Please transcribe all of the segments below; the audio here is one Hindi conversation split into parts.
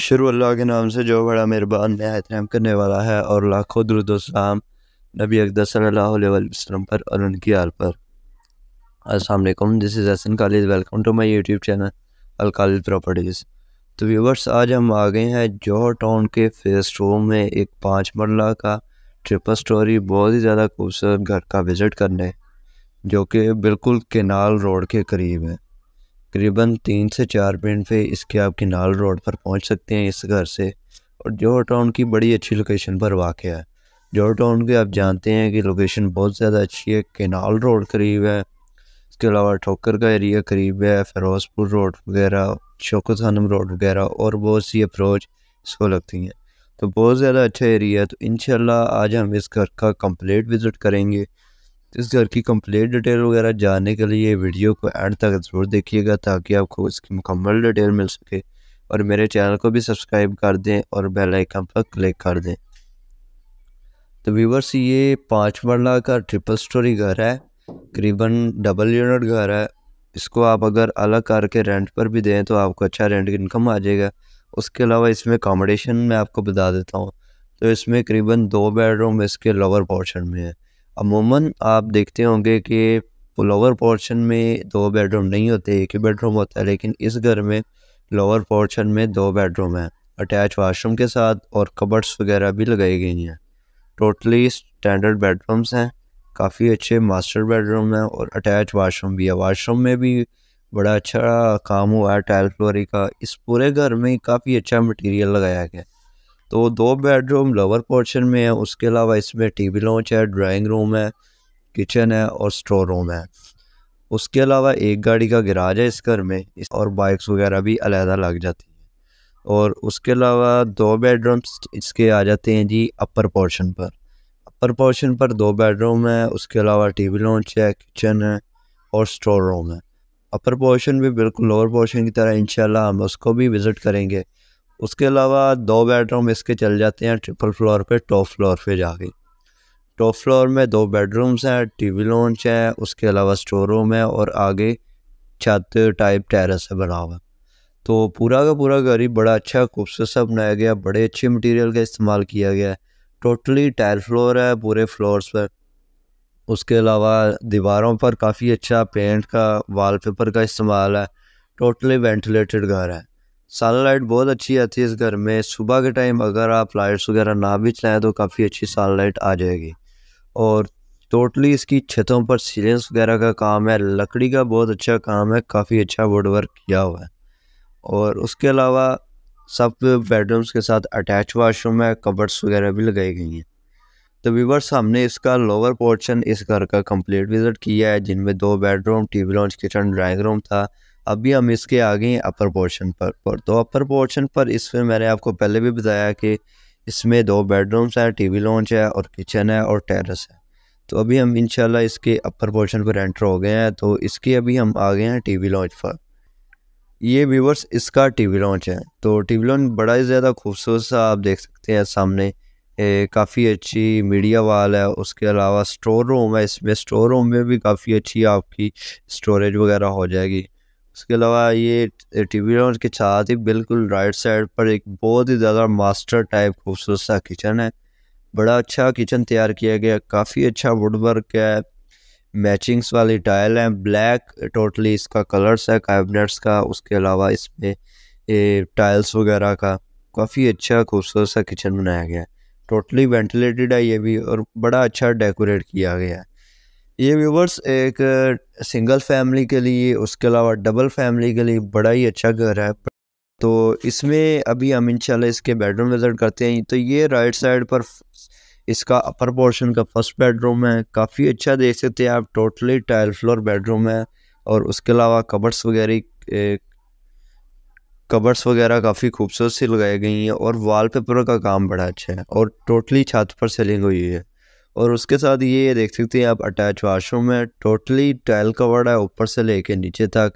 शुरू अल्लाह के नाम से जो बड़ा मेहरबान नहायत रहम करने वाला है और लाखों दुरुदोसलाम नबी अकदर सल्लल्लाहु पर और उनकी आल पर असलम this is Hasan college welcome to my YouTube channel college properties तो व्यूवर्स आज हम आ गए हैं जौहर टाउन के फेस रूम में एक पाँच मरला का ट्रिपल स्टोरी बहुत ही ज़्यादा खूबसूरत घर का विज़िट करने जो कि बिल्कुल केनाल रोड के करीब है करीबन तीन से चार मिनट पे इसके आप किनाल रोड पर पहुंच सकते हैं इस घर से और जोर टाउन की बड़ी अच्छी लोकेशन पर वाक़ है जोर टाउन के आप जानते हैं कि लोकेशन बहुत ज़्यादा अच्छी है किनाल रोड करीब है इसके अलावा ठोकर का एरिया करीब है फ़िरोज़पुर रोड वगैरह शोकत खानम रोड वगैरह और बहुत सी अप्रोच इसको लगती हैं तो बहुत ज़्यादा अच्छा एरिया है तो इन आज हम इस घर का कम्प्लीट विज़िट करेंगे इस घर की कंप्लीट डिटेल वगैरह जानने के लिए वीडियो को एंड तक ज़रूर देखिएगा ताकि आपको इसकी मुकम्मल डिटेल मिल सके और मेरे चैनल को भी सब्सक्राइब कर दें और बेल आइकन पर क्लिक कर दें तो व्यूवर्स ये पाँच मरला का ट्रिपल स्टोरी घर है करीबन डबल यूनिट घर है इसको आप अगर अलग करके रेंट पर भी दें तो आपको अच्छा रेंट इनकम आ जाएगा उसके अलावा इसमें अकोमोडेशन मैं आपको बता देता हूँ तो इसमें करीबन दो बेडरूम इसके लोअर पोर्शन में है अमूमन आप देखते होंगे कि लोअर पोर्शन में दो बेडरूम नहीं होते एक ही बेडरूम होता है लेकिन इस घर में लोअर पोर्शन में दो बेडरूम हैं अटैच वाशरूम के साथ और कबर्ड्स वगैरह भी लगाई गई हैं टोटली स्टैंडर्ड बेडरूम्स हैं काफ़ी अच्छे मास्टर बेडरूम हैं और अटैच वाशरूम भी है वाशरूम में भी बड़ा अच्छा काम हुआ है टाइल फ्लोरी का इस पूरे घर में काफ़ी अच्छा मटेरियल लगाया गया तो दो बेडरूम लोअर पोर्शन में है उसके अलावा इसमें टीवी लॉन्च है ड्राइंग रूम है किचन है और स्टोर रूम है उसके अलावा एक गाड़ी का गराज है इस घर में और बाइक्स वगैरह भी अलहदा लग जाती हैं और उसके अलावा दो बेडरूम्स इसके आ जाते हैं जी अपर पोर्शन पर अपर पोर्शन पर दो बेडरूम है उसके अलावा टीवी लॉन्च है किचन है और स्टोर रूम है अपर पोर्शन भी बिल्कुल लोअर पोर्शन की तरह इंशाल्लाह हम उसको भी विज़िट करेंगे उसके अलावा दो बेडरूम इसके चल जाते हैं ट्रिपल फ्लोर पे टॉप फ्लोर पे जाके टॉप फ्लोर में दो बेडरूम्स हैं टीवी लॉन्च है उसके अलावा स्टोर रूम है और आगे छत टाइप टेरेस है बना हुआ तो पूरा का पूरा घर ही बड़ा अच्छा खूबसूरत सा बनाया गया बड़े अच्छे मटेरियल का इस्तेमाल किया गया है टोटली टायर फ्लोर है पूरे फ्लोर्स पर उसके अलावा दीवारों पर काफ़ी अच्छा पेंट का वॉलपेपर का इस्तेमाल है टोटली वेंटिलेटेड घर है साला लाइट बहुत अच्छी आती है इस घर में सुबह के टाइम अगर आप लाइट्स वगैरह ना भी चलाएं तो काफ़ी अच्छी साल लाइट आ जाएगी और टोटली इसकी छतों पर सीलिंग्स वगैरह का काम है लकड़ी का बहुत अच्छा काम है काफ़ी अच्छा वुड वर्क किया हुआ है और उसके अलावा सब बेडरूम्स के साथ अटैच वाशरूम है कबर्स वगैरह भी लगाई गई हैं तो व्यूवर्स हमने इसका लोअर पोर्शन इस घर का कंप्लीट विज़िट किया है जिनमें दो bedroom TV lounge kitchen drawing room था अभी हम इसके आगे हैं अपर पोर्शन पर, पर तो अपर पोर्शन पर इसमें मैंने आपको पहले भी बताया कि इसमें दो बेडरूम्स हैं टीवी लॉन्च है और किचन है और टेरेस है तो अभी हम इनशाला इसके अपर पोर्शन पर एंटर हो गए हैं तो इसके अभी हम आ गए हैं टीवी लॉन्च पर ये व्यूवर्स इसका टीवी लॉन्च है तो टीवी लॉन्च बड़ा ही ज़्यादा खूबसूरत सा आप देख सकते हैं सामने काफ़ी अच्छी मीडिया वाल है उसके अलावा स्टोर रूम है इसमें स्टोर रूम में भी काफ़ी अच्छी आपकी स्टोरेज वगैरह हो जाएगी उसके अलावा ये टी वी के साथ ही बिल्कुल राइट साइड पर एक बहुत ही ज़्यादा मास्टर टाइप खूबसूरत सा किचन है बड़ा अच्छा किचन तैयार किया गया काफ़ी अच्छा वुड वर्क है मैचिंग्स वाली टाइल हैं ब्लैक टोटली इसका कलर्स है कैबिनेट्स का उसके अलावा इसमें टाइल्स वगैरह का काफ़ी अच्छा खूबसूरत सा किचन बनाया गया है टोटली वेंटिलेटेड है ये भी और बड़ा अच्छा डेकोरेट किया गया है ये व्यूवर्स एक सिंगल uh, फैमिली के लिए उसके अलावा डबल फैमिली के लिए बड़ा ही अच्छा घर है तो इसमें अभी हम इनशाला इसके बेडरूम विज़िट करते हैं तो ये राइट साइड पर इसका अपर पोर्शन का फर्स्ट बेडरूम है काफ़ी अच्छा देख सकते हैं आप टोटली टाइल फ्लोर बेडरूम है और उसके अलावा कबर्स वगैरह कबर्स वगैरह काफ़ी खूबसूरत सी लगाई गई हैं और वाल का काम बड़ा अच्छा है और टोटली छत पर सेलिंग हुई है और उसके साथ ये देख सकते हैं आप अटैच वाशरूम है टोटली टाइल कवर्ड है ऊपर से लेके नीचे तक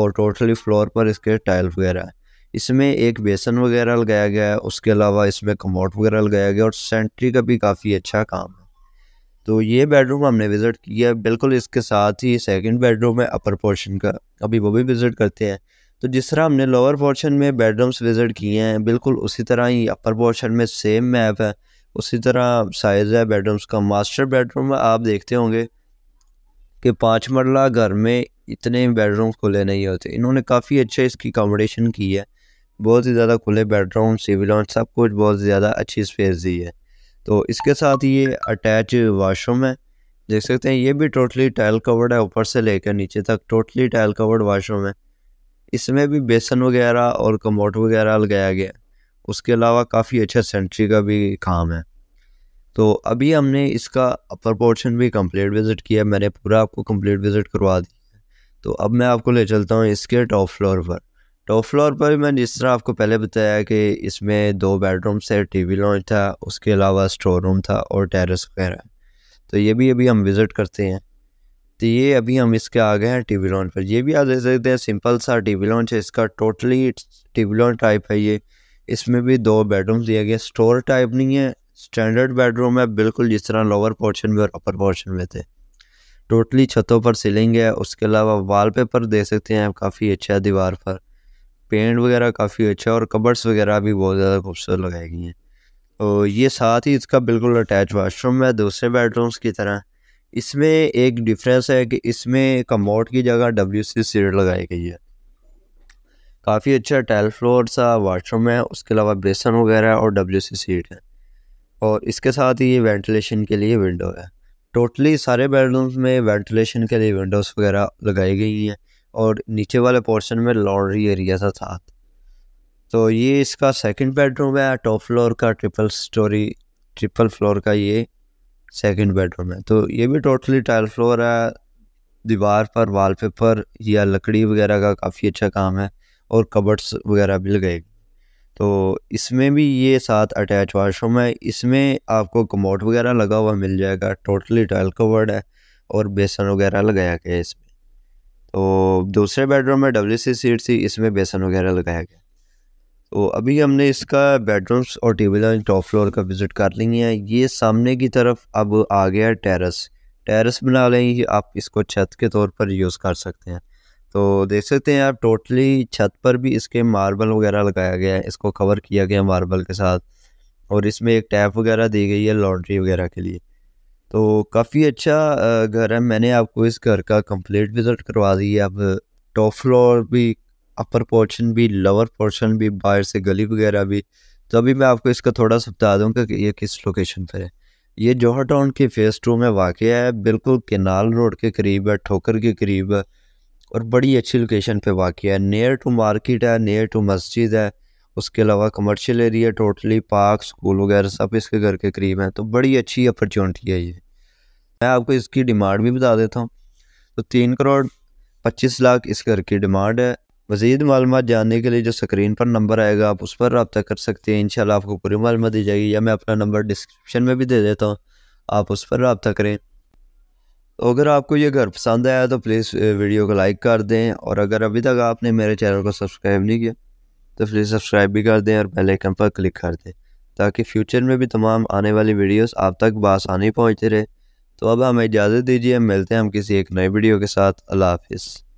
और टोटली फ्लोर पर इसके टाइल वगैरह है इसमें एक बेसन वगैरह लगाया गया है उसके अलावा इसमें कमोट वगैरह लगाया गया और सेंट्री का भी काफ़ी अच्छा काम है तो ये बेडरूम हमने विज़िट किया बिल्कुल इसके साथ ही सेकेंड बेडरूम है अपर पोर्शन का अभी वो भी विज़िट करते हैं तो जिस तरह हमने लोअर पोर्शन में बेडरूम्स विज़िट किए हैं बिल्कुल उसी तरह ही अपर पोर्शन में सेम मैप है उसी तरह साइज़ है बेडरूम्स का मास्टर बेडरूम में आप देखते होंगे कि पाँच मरला घर में इतने बेडरूम खुले नहीं होते इन्होंने काफ़ी अच्छे इसकी अकोमोडेशन की है बहुत ही ज़्यादा खुले बेडरूम सिविल सब कुछ बहुत ज़्यादा अच्छी स्पेस दी है तो इसके साथ ये अटैच वाशरूम है देख सकते हैं ये भी टोटली टाइल कवर्ड है ऊपर से लेकर नीचे तक टोटली टाइल कवर्ड वाशरूम है इसमें भी बेसन वगैरह और कमोट वगैरह लगाया गया उसके अलावा काफ़ी अच्छा सेंट्री का भी काम है तो अभी हमने इसका अपर पोर्शन भी कंप्लीट विज़िट किया मैंने पूरा आपको कंप्लीट विज़िट करवा दिया तो अब मैं आपको ले चलता हूँ इसके टॉप फ्लोर पर टॉप फ्लोर पर मैंने जिस तरह आपको पहले बताया कि इसमें दो बेडरूम्स है टी वी लॉन्च था उसके अलावा स्टोर रूम था और टेरेस वगैरह तो ये भी अभी हम विज़िट करते हैं तो ये अभी हम इसके आ गए हैं टी वी लॉन्च पर ये भी आप देख सकते हैं सिंपल सा टी वी लॉन्च है इसका totally T V lounge type है ये इसमें भी दो बेडरूम दिया गया स्टोर टाइप नहीं है स्टैंडर्ड बेडरूम है बिल्कुल जिस तरह लोअर पोर्शन में और अपर पोर्शन में थे टोटली छतों पर सीलिंग है उसके अलावा वॉलपेपर दे सकते हैं काफ़ी अच्छा है दीवार पर पेंट वगैरह काफ़ी अच्छा और कबर्स वगैरह भी बहुत ज़्यादा खूबसूरत लगाई गई हैं और ये साथ ही इसका बिल्कुल अटैच वाशरूम है दूसरे बेडरूम्स की तरह इसमें एक डिफरेंस है कि इसमें कमोड की जगह डब्ल्यू सी सीट लगाई गई है काफ़ी अच्छा टाइल फ्लोर सा वाशरूम है उसके अलावा बेसन वगैरह और डब्ल्यू सी सीट है और इसके साथ ही ये वेंटिलेशन के लिए विंडो है टोटली सारे बेडरूम्स में वेंटिलेशन के लिए विंडोज़ वगैरह लगाई गई हैं और नीचे वाले पोर्शन में लॉन्ड्री एरिया था साथ तो ये इसका सेकंड बेडरूम है टॉप फ्लोर का ट्रिपल स्टोरी ट्रिपल फ्लोर का ये सेकंड बेडरूम है तो ये भी टोटली टाइल फ्लोर है दीवार पर वॉलपेपर या लकड़ी वगैरह का काफ़ी अच्छा काम है और कबर्ड्स वगैरह मिल गए तो इसमें भी ये साथ अटैच वाशरूम है इसमें आपको कमोट वगैरह लगा हुआ मिल जाएगा टोटली टाइल कवर्ड है और बेसन वगैरह लगाया गया है इसमें तो दूसरे बेडरूम में डब्ल्यू सी सीट थी इसमें बेसन वगैरह लगाया गया तो अभी हमने इसका बेडरूम्स और टेबल टॉप फ्लोर का विज़िट कर ली है ये सामने की तरफ अब आ गया टेरेस टेरेस बना लें आप इसको छत के तौर पर यूज़ कर सकते हैं तो देख सकते हैं आप टोटली छत पर भी इसके मार्बल वगैरह लगाया गया है इसको कवर किया गया मार्बल के साथ और इसमें एक टैप वगैरह दी गई है लॉन्ड्री वगैरह के लिए तो काफ़ी अच्छा घर है मैंने आपको इस घर का कंप्लीट विज़िट करवा दी है अब टॉप फ्लोर भी अपर पोर्शन भी लोअर पोर्शन भी बाहर से गली वगैरह भी तो अभी मैं आपको इसका थोड़ा सा बता दूँ कि ये किस लोकेशन पर है ये जौहर टाउन के फेस टू में वाक़ है बिल्कुल केनाल रोड के करीब है ठोकर के करीब है और बड़ी अच्छी लोकेशन पे वाक़ है नियर टू मार्केट है नियर टू मस्जिद है उसके अलावा commercial area totally park school वगैरह सब इसके घर के करीब हैं तो बड़ी अच्छी अपॉर्चुनिटी है ये मैं आपको इसकी डिमांड भी बता देता हूँ तो तीन करोड़ पच्चीस लाख इस घर की डिमांड है मज़ीद मालूम जानने के लिए जो स्क्रीन पर नंबर आएगा आप उस पर रबता कर सकते हैं इन आपको पूरी मालूम दी जाएगी या मैं अपना नंबर डिस्क्रिप्शन में भी दे देता हूँ आप उस पर रबता करें तो अगर आपको ये घर पसंद आया तो प्लीज़ वीडियो को लाइक कर दें और अगर अभी तक आपने मेरे चैनल को सब्सक्राइब नहीं किया तो प्लीज़ सब्सक्राइब भी कर दें और बेल आइकन पर क्लिक कर दें ताकि फ्यूचर में भी तमाम आने वाली वीडियोस आप तक बसानी पहुँचते रहे तो अब हमें इजाज़त दीजिए मिलते हैं हम किसी एक नए वीडियो के साथ अल्लाह हाफिज़